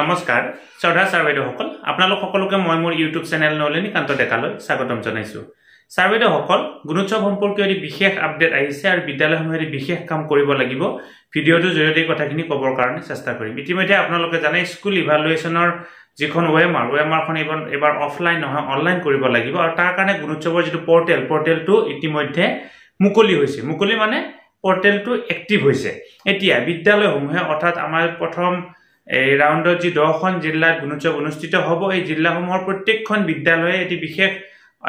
নমস্কাৰ শ্ৰদ্ধা ছাৰ বাইদেউসকল আপোনালোক সকলোকে মই মোৰ ইউটিউব চেনেল নলিনীকান্ত ডেকালৈ স্বাগতম জনাইছোঁ ছাৰ বাইদেউসকল গুণোৎসৱ সম্পৰ্কীয় এটি বিশেষ আপডেট আহিছে আৰু বিদ্যালয়সমূহে বিশেষ কাম কৰিব লাগিব ভিডিঅ'টোৰ জৰিয়তে এই কথাখিনি ক'বৰ কাৰণে চেষ্টা কৰিম ইতিমধ্যে আপোনালোকে জানে স্কুল ইভালুৱেশ্যনৰ যিখন ৱেম আৰ ৱেম আৰখন এইবাৰ এইবাৰ অফলাইন নহয় অনলাইন কৰিব লাগিব আৰু তাৰ কাৰণে গুণোৎসৱৰ যিটো পৰ্টেল পৰ্টেলটো ইতিমধ্যে মুকলি হৈছে মুকলি মানে পৰ্টেলটো এক্টিভ হৈছে এতিয়া বিদ্যালয়সমূহে অৰ্থাৎ আমাৰ প্ৰথম এই ৰাউণ্ডত যি দহখন জিলাত গুণোৎসৱ অনুষ্ঠিত হ'ব এই জিলাসমূহৰ প্ৰত্যেকখন বিদ্যালয়ে এটি বিশেষ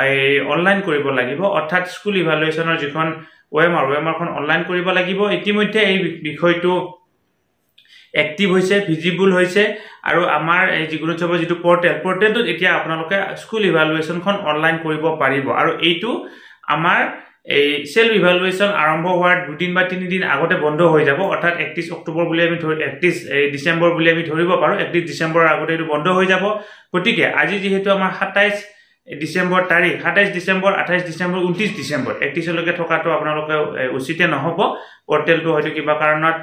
এই অনলাইন কৰিব লাগিব অৰ্থাৎ স্কুল ইভালুৱেশ্যনৰ যিখন ৱেম আৰ ৱেম আৰখন অনলাইন কৰিব লাগিব ইতিমধ্যে এই বিষয়টো এক্টিভ হৈছে ভিজিবল হৈছে আৰু আমাৰ এই যি গুণোৎসৱৰ যিটো পৰ্টেল পৰ্টেলটোত এতিয়া আপোনালোকে স্কুল ইভালুৱেশ্যনখন অনলাইন কৰিব পাৰিব আৰু এইটো আমাৰ এই সেল ইভালুয়েশ্যন আৰম্ভ হোৱাৰ দুদিন বা তিনিদিন আগতে বন্ধ হৈ যাব অৰ্থাৎ একত্ৰিছ অক্টোবৰ বুলি আমি ধৰি একত্ৰিছ ডিচেম্বৰ বুলি আমি ধৰিব পাৰোঁ একত্ৰিছ ডিচেম্বৰৰ আগতে এইটো বন্ধ হৈ যাব গতিকে আজি যিহেতু আমাৰ সাতাইছ ডিচেম্বৰ তাৰিখ সাতাইছ ডিচেম্বৰ আঠাইছ ডিচেম্বৰ ঊনত্ৰিছ ডিচেম্বৰ একত্ৰিছলৈকে থকাটো আপোনালোকে উচিত নহ'ব পৰ্টেলটো হয়তো কিবা কাৰণত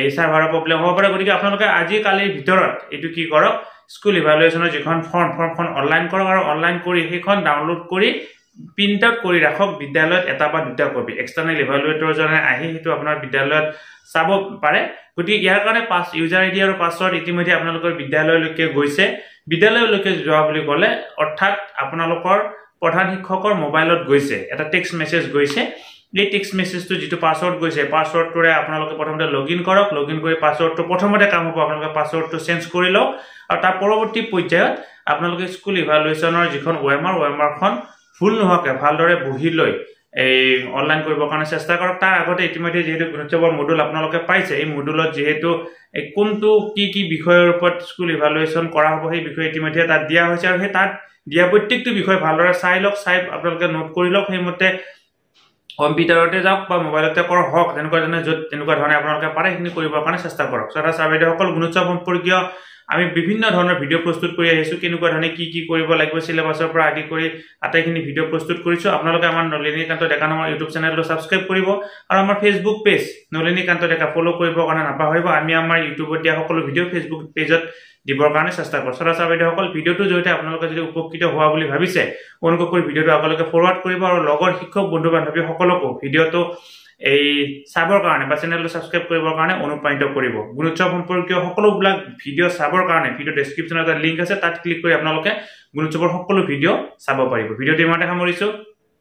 এই ছাৰ্ভাৰৰ প্ৰব্লেম হ'ব পাৰে গতিকে আপোনালোকে আজি কালিৰ ভিতৰত এইটো কি কৰক স্কুল ইভালুৱেশ্যনৰ যিখন ফৰ্ম ফৰ্মখন অনলাইন কৰক আৰু অনলাইন কৰি সেইখন ডাউনলোড কৰি প্ৰিণ্টআউট কৰি ৰাখক বিদ্যালয়ত এটা বা দুটা কপি এক্সটাৰ্নেল ইভালুৱেটৰজনে আহি সেইটো আপোনাৰ বিদ্যালয়ত চাব পাৰে গতিকে ইয়াৰ কাৰণে পাছ ইউজাৰ আই ডি আৰু পাছৱৰ্ড ইতিমধ্যে আপোনালোকৰ বিদ্যালয়লৈকে গৈছে বিদ্যালয়লৈকে যোৱা বুলি ক'লে অৰ্থাৎ আপোনালোকৰ প্ৰধান শিক্ষকৰ মোবাইলত গৈছে এটা টেক্সট মেছেজ গৈছে এই টেক্সট মেছেজটো যিটো পাছৱৰ্ড গৈছে পাছৱৰ্ডটোৰে আপোনালোকে প্ৰথমতে লগইন কৰক লগইন কৰি পাছৱৰ্ডটো প্ৰথমতে কাম হ'ব আপোনালোকে পাছৱৰ্ডটো চেঞ্জ কৰি লওক আৰু তাৰ পৰৱৰ্তী পৰ্যায়ত আপোনালোকে স্কুল ইভালুৱেশ্যনৰ যিখন ৱেমাৰ ৱেমাৰখন ভুল নোহোৱাকৈ ভালদৰে বহি লৈ এই অনলাইন কৰিবৰ কাৰণে চেষ্টা কৰক তাৰ আগতে ইতিমধ্যে যিহেতু গুণোৎসৱৰ মডুল আপোনালোকে পাইছে এই মডুলত যিহেতু এই কোনটো কি কি বিষয়ৰ ওপৰত স্কুল ইভালুৱেশ্যন কৰা হ'ব সেই বিষয়ে ইতিমধ্যে তাত দিয়া হৈছে আৰু সেই তাত দিয়া প্ৰত্যেকটো বিষয় ভালদৰে চাই লওক চাই আপোনালোকে নোট কৰি লওক সেইমতে কম্পিউটাৰতে যাওক বা মোবাইলতে কৰক হওক তেনেকুৱা ধৰণে য'ত তেনেকুৱা ধৰণে আপোনালোকে পাৰে সেইখিনি কৰিবৰ কাৰণে চেষ্টা কৰক চাৰ বাইদেউসকল গুণোৎসৱ সম্পৰ্কীয় আমি বিভিন্ন ধৰণৰ ভিডিঅ' প্ৰস্তুত কৰি আহিছোঁ কেনেকুৱা ধৰণে কি কি কৰিব লাগিব চিলেবাছৰ পৰা আদি কৰি আটাইখিনি ভিডিঅ' প্ৰস্তুত কৰিছোঁ আপোনালোকে আমাৰ নলিনীকান্ত ডেকা নামৰ ইউটিউব চেনেলটো ছাবস্ক্ৰাইব কৰিব আৰু আমাৰ Facebook page Nalinikanta Deka follow' কৰিব কাৰণে নাপাহৰিব আমি আমাৰ ইউটিউবত দিয়া সকলো ভিডিঅ' ফেচবুক পেজত দিবৰ কাৰণে চেষ্টা কৰোঁ চৰাচৰ বাইদেউসকল ভিডিঅ'টোৰ জৰিয়তে আপোনালোকে যদি উপকৃত হোৱা বুলি ভাবিছে অনুগ্ৰহ কৰি ভিডিঅ'টো আগলৈকে ফৰৱাৰ্ড কৰিব আৰু লগৰ শিক্ষক বন্ধু বান্ধৱীসকলকো ভিডিঅ'টো এই চাবৰ কাৰণে বা চেনেলটো ছাবস্ক্ৰাইব কৰিবৰ কাৰণে অনুপ্ৰাণিত কৰিব গুণোৎসৱ সম্পৰ্কীয় সকলোবিলাক ভিডিঅ' চাবৰ কাৰণে ভিডিঅ' ডেছক্ৰিপশ্যনত এটা লিংক আছে তাত ক্লিক কৰি আপোনালোকে গুণোৎসৱৰ সকলো ভিডিঅ' চাব পাৰিব ভিডিঅ'টো ইমানতে সামৰিছোঁ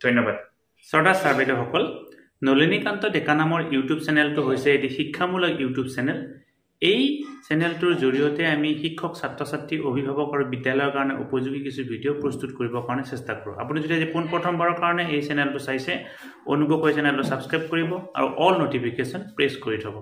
ধন্যবাদ শ্ৰদ্ধা ছাৰ বাইদেউসকল নলিনীকান্ত ডেকা নামৰ ইউটিউব চেনেলটো হৈছে এটি শিক্ষামূলক ইউটিউব চেনেল এই চেনেলটোৰ জৰিয়তে আমি শিক্ষক ছাত্ৰ ছাত্ৰী অভিভাৱক আৰু বিদ্যালয়ৰ কাৰণে উপযোগী কিছু ভিডিঅ' প্ৰস্তুত কৰিবৰ কাৰণে চেষ্টা কৰোঁ আপুনি যদি আজি পোনপ্ৰথমবাৰৰ কাৰণে এই চেনেলটো চাইছে অনুগ্ৰহ কৰি চেনেলটো ছাবস্ক্ৰাইব কৰিব আৰু অল নটিফিকেশ্যন প্ৰেছ কৰি থ'ব